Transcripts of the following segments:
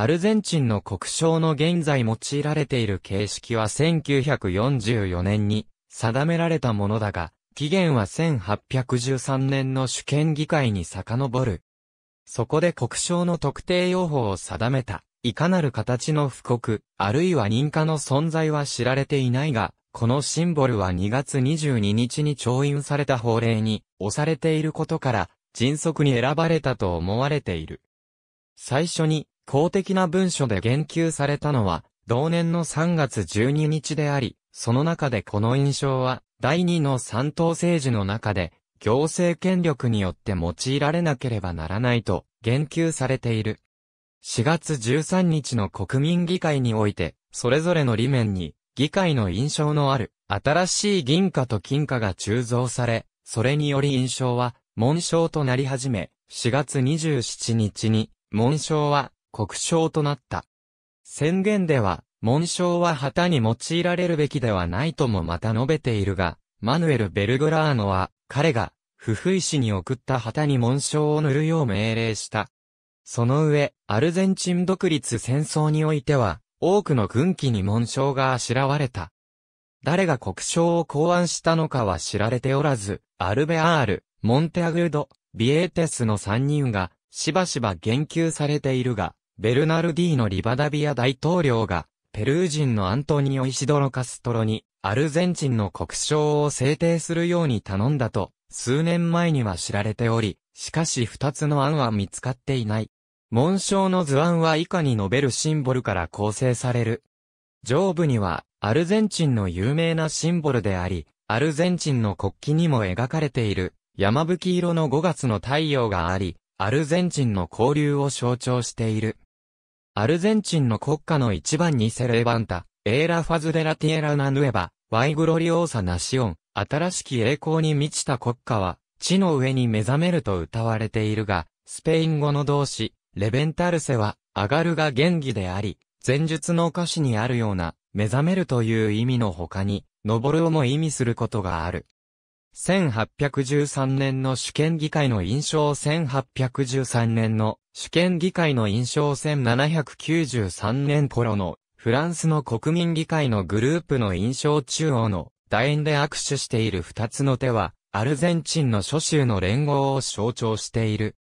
アルゼンチンの国章の現在用いられている形式は1944年に定められたものだが、期限は1813年の主権議会に遡る。そこで国章の特定用法を定めた、いかなる形の布告、あるいは認可の存在は知られていないが、このシンボルは2月22日に調印された法令に押されていることから、迅速に選ばれたと思われている。最初に、公的な文書で言及されたのは、同年の3月12日であり、その中でこの印象は、第2の三党政治の中で、行政権力によって用いられなければならないと、言及されている。4月13日の国民議会において、それぞれの理面に、議会の印象のある、新しい銀貨と金貨が鋳造され、それにより印象は、紋章となり始め、4月27日に、紋章は、国章となった。宣言では、紋章は旗に用いられるべきではないともまた述べているが、マヌエル・ベルグラーノは、彼が、不意氏に送った旗に紋章を塗るよう命令した。その上、アルゼンチン独立戦争においては、多くの軍機に紋章があしらわれた。誰が国章を考案したのかは知られておらず、アルベアール、モンテアグード、ビエーテスの3人が、しばしば言及されているが、ベルナルディーノ・リバダビア大統領が、ペルー人のアントニオ・イシドロ・カストロに、アルゼンチンの国章を制定するように頼んだと、数年前には知られており、しかし二つの案は見つかっていない。紋章の図案は以下に述べるシンボルから構成される。上部には、アルゼンチンの有名なシンボルであり、アルゼンチンの国旗にも描かれている、山吹色の5月の太陽があり、アルゼンチンの交流を象徴している。アルゼンチンの国家の一番にセレバンタ、エーラファズデラティエラナヌエバ、ワイグロリオーサナシオン、新しき栄光に満ちた国家は、地の上に目覚めると歌われているが、スペイン語の動詞、レベンタルセは、上がるが元気であり、前述の歌詞にあるような、目覚めるという意味の他に、登るをも意味することがある。1813年の主権議会の印象1813年の主権議会の印象1793年頃のフランスの国民議会のグループの印象中央の楕円で握手している二つの手はアルゼンチンの諸州の連合を象徴している。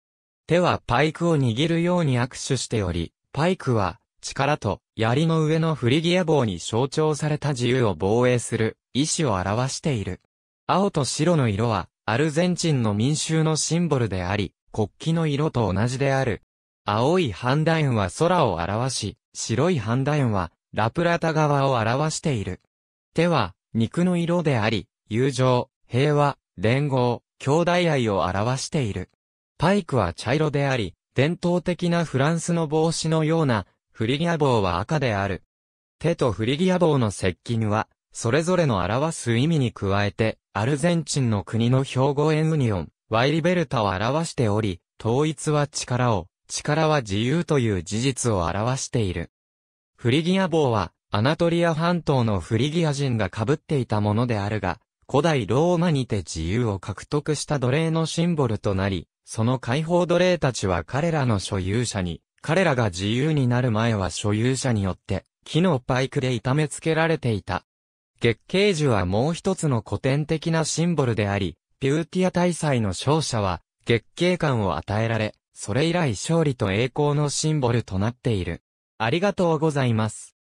手はパイクを握るように握手しており、パイクは力と槍の上のフリギア棒に象徴された自由を防衛する意志を表している。青と白の色はアルゼンチンの民衆のシンボルであり、国旗の色と同じである。青い判断ダは空を表し、白い判断ダはラプラタ川を表している。手は肉の色であり、友情、平和、連合、兄弟愛を表している。パイクは茶色であり、伝統的なフランスの帽子のようなフリギア帽は赤である。手とフリギア帽の接近は、それぞれの表す意味に加えて、アルゼンチンの国の標語エンウニオン、ワイリベルタを表しており、統一は力を、力は自由という事実を表している。フリギア帽は、アナトリア半島のフリギア人が被っていたものであるが、古代ローマにて自由を獲得した奴隷のシンボルとなり、その解放奴隷たちは彼らの所有者に、彼らが自由になる前は所有者によって、木のパイクで痛めつけられていた。月桂樹はもう一つの古典的なシンボルであり、ピューティア大祭の勝者は、月桂冠を与えられ、それ以来勝利と栄光のシンボルとなっている。ありがとうございます。